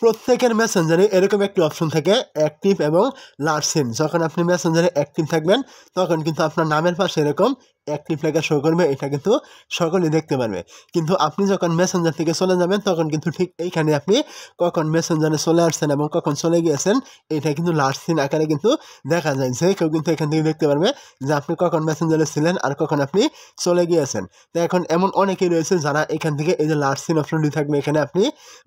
প্রত্যেকের মেসেঞ্জারে এরকম একটি অপশন থাকে অ্যাক্টিভ এবং লার্জ লার্সিন যখন আপনি মেসেঞ্জারে অ্যাক্টিভ থাকবেন তখন কিন্তু আপনার নামের পাশে এরকম অ্যাক্টিভ লেখা শো করবে এটা কিন্তু সকলে দেখতে পারবে কিন্তু আপনি যখন মেসেঞ্জার থেকে চলে যাবেন তখন কিন্তু ঠিক এইখানে আপনি কখন মেসেঞ্জারে চলে আসছেন এবং কখন চলে গিয়েছেন এটা কিন্তু লাস্ট সিন আকারে কিন্তু দেখা যায় যে কেউ কিন্তু এখান থেকে দেখতে পারবে যে আপনি কখন মেসেঞ্জারে ছিলেন আর কখন আপনি চলে গিয়েছেন তো এখন এমন অনেকেই রয়েছে যারা এখান থেকে এই যে লাস্ট সিন অপশনটি থাকবে এখানে আপনি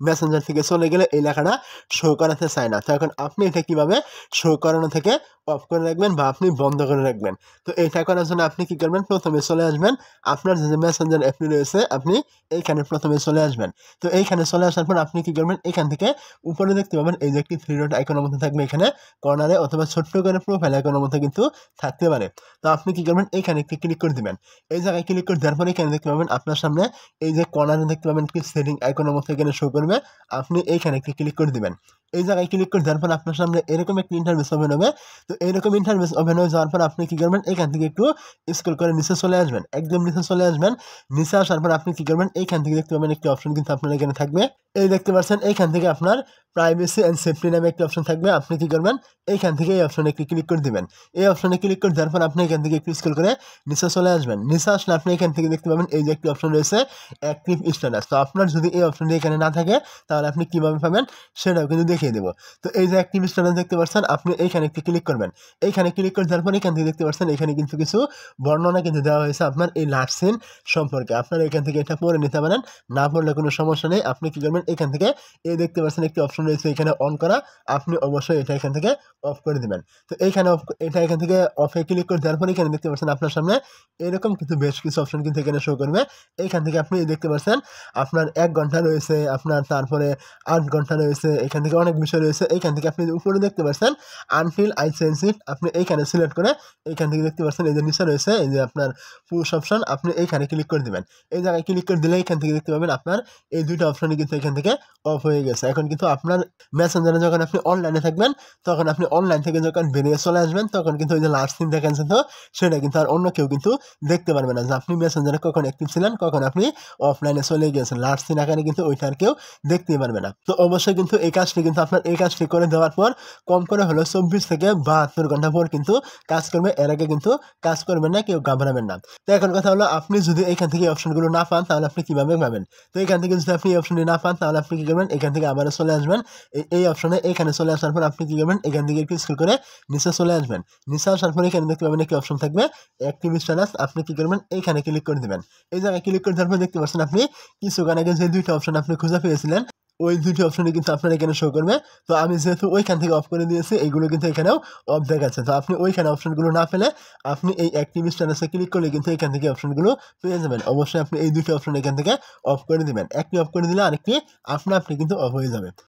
মেসেঞ্জার থেকে চলে গেলে এই লেখাটা শো করাতে চায় না তো এখন আপনি এটা কীভাবে শো করানো থেকে অফ করে রাখবেন বা আপনি বন্ধ করে রাখবেন তো এটা করার জন্য আপনি কী করবেন প্রথমে চলে আসবেন আপনার যে মেসেঞ্জার অ্যাপটি রয়েছে আপনি এইখানে প্রথমে চলে আসবেন তো এইখানে চলে আসার পর আপনি কী করবেন এখান থেকে উপরে দেখতে পাবেন এই যে একটি থ্রি রোড আইকনের মধ্যে থাকবে এখানে কর্নারে অথবা ছোট্ট করে প্রোফাইল আইকনের মধ্যে কিন্তু থাকতে পারে তো আপনি কী করবেন এখানে একটি ক্লিক করে দেবেন এই জায়গায় ক্লিক করে দেওয়ার পরে এখানে দেখতে পাবেন আপনার সামনে এই যে কর্নারে দেখতে পাবেন একটি সেটিং আইকনের মধ্যে এখানে শো করবে আপনি এইখানে একটি ক্লিক করে দেবেন এই জায়গায় ক্লিক করে দেওয়ার পর আপনার সামনে এরকম একটি ইন্টারভেস ওপেন হবে তো এরকম ইন্টারভেস ওপেন হয়ে যাওয়ার পর আপনি কী করবেন এখান থেকে একটু স্কুল করে নিচে চলে আসবেন একদম নিচে চলে আসবেন নিচে আসার পর আপনি কী করবেন এইখান থেকে দেখতে পাবেন একটি অপশন কিন্তু আপনার এখানে থাকবে এই দেখতে পাচ্ছেন এইখান থেকে আপনার প্রাইভেসি অ্যান্ড সেফটি নামে একটি অপশন থাকবে আপনি কী করবেন এইখান থেকে এই অপশনে একটি ক্লিক করে দেবেন এই অপশনে ক্লিক করে দেওয়ার পর আপনি এখান থেকে একটু স্কুল করে নিচে চলে আসবেন নিচে আসলে আপনি এখান থেকে দেখতে পাবেন এই যে একটি অপশন রয়েছে অ্যাক্টিভ স্ট্যাটাস তো আপনার যদি এই অপশনটি এখানে না থাকে তাহলে আপনি কীভাবে পাবেন সেটাও কিন্তু দেখিয়ে দেবো তো এই যে অ্যাক্টিভ স্ট্যাটাস দেখতে পাচ্ছেন আপনি এইখানে একটি ক্লিক করবেন এইখানে ক্লিক করে দেওয়ার পর এখান থেকে দেখতে পাচ্ছেন এখানে কিন্তু কিছু বর্ণনা কিন্তু দেওয়া হয়েছে আপনার এই লাটসিন সম্পর্কে আপনারা এখান থেকে এটা পড়ে নিতে পারেন না পড়লে কোনো সমস্যা নেই আপনি কী করবেন এখান থেকে এই দেখতে পাচ্ছেন একটি অপশন অপশন রয়েছে এখানে অন করা আপনি অবশ্যই এটা এখান থেকে অফ করে দেবেন তো এইখানে এটা এখান থেকে অফে ক্লিক করে দেওয়ার পরে এখানে দেখতে পাচ্ছেন আপনার সামনে এরকম কিন্তু বেশ কিছু অপশন কিন্তু এখানে শো করবে এইখান থেকে আপনি দেখতে পাচ্ছেন আপনার এক ঘন্টা রয়েছে আপনার তারপরে আট ঘন্টা রয়েছে এখান থেকে অনেক বিষয় রয়েছে এইখান থেকে আপনি উপরে দেখতে পাচ্ছেন আনফিল আই চেঞ্জ আপনি এইখানে সিলেক্ট করে এইখান থেকে দেখতে পাচ্ছেন এই যে নিচে রয়েছে এই যে আপনার পুশ অপশন আপনি এইখানে ক্লিক করে দেবেন এই জায়গায় ক্লিক করে দিলে এখান থেকে দেখতে পাবেন আপনার এই দুইটা অপশনই কিন্তু এখান থেকে অফ হয়ে গেছে এখন কিন্তু আপনার আপনার মেসেঞ্জারে যখন আপনি অনলাইনে থাকবেন তখন আপনি অনলাইন থেকে যখন বেরিয়ে চলে আসবেন তখন কিন্তু ওই যে লাস্ট সিন দেখেন তো সেটা কিন্তু আর অন্য কেউ কিন্তু দেখতে পারবে না যে আপনি মেসেঞ্জারে কখন অ্যাক্টিভ ছিলেন কখন আপনি অফলাইনে চলে গিয়েছেন লাস্ট সিন আকারে কিন্তু ওইটা আর কেউ দেখতেই পারবে না তো অবশ্যই কিন্তু এই কাজটি কিন্তু আপনার এই কাজটি করে দেওয়ার পর কম করে হলো চব্বিশ থেকে বাহাত্তর ঘন্টা পর কিন্তু কাজ করবে এর আগে কিন্তু কাজ করবেন না কেউ ঘাবড়াবেন না তো এখন কথা হলো আপনি যদি এখান থেকে অপশনগুলো না পান তাহলে আপনি কীভাবে পাবেন তো এখান থেকে যদি আপনি অপশনটি না পান তাহলে আপনি কী করবেন এখান থেকে আবারও চলে আসবেন এই অপশনে এখানে চলে আসার পর আপনি কী করবেন এখান থেকে একটু স্কুল করে নিচে চলে আসবেন নিচে আসার পর এখানে দেখতে পাবেন একটি অপশন থাকবে অ্যাক্টিভ স্ট্যাটাস আপনি কী করবেন এইখানে ক্লিক করে দেবেন এই জায়গায় ক্লিক করে তারপর দেখতে পাচ্ছেন আপনি কিছুক্ষণ আগে যে দুইটা অপশন আপনি খুঁজে পেয়েছিলেন ওই দুটি অপশনে কিন্তু আপনার এখানে শো করবে তো আমি যেহেতু ওইখান থেকে অফ করে দিয়েছি এইগুলো কিন্তু এখানেও অফ দেখাচ্ছে তো আপনি ওইখানে অপশনগুলো না পেলে আপনি এই অ্যাক্টিভ স্ট্যাটাসে ক্লিক করলে কিন্তু এখান থেকে অপশনগুলো পেয়ে যাবেন অবশ্যই আপনি এই দুটি অপশন এখান থেকে অফ করে দেবেন একটি অফ করে দিলে আরেকটি আপনা আপনি কিন্তু অফ হয়ে যাবে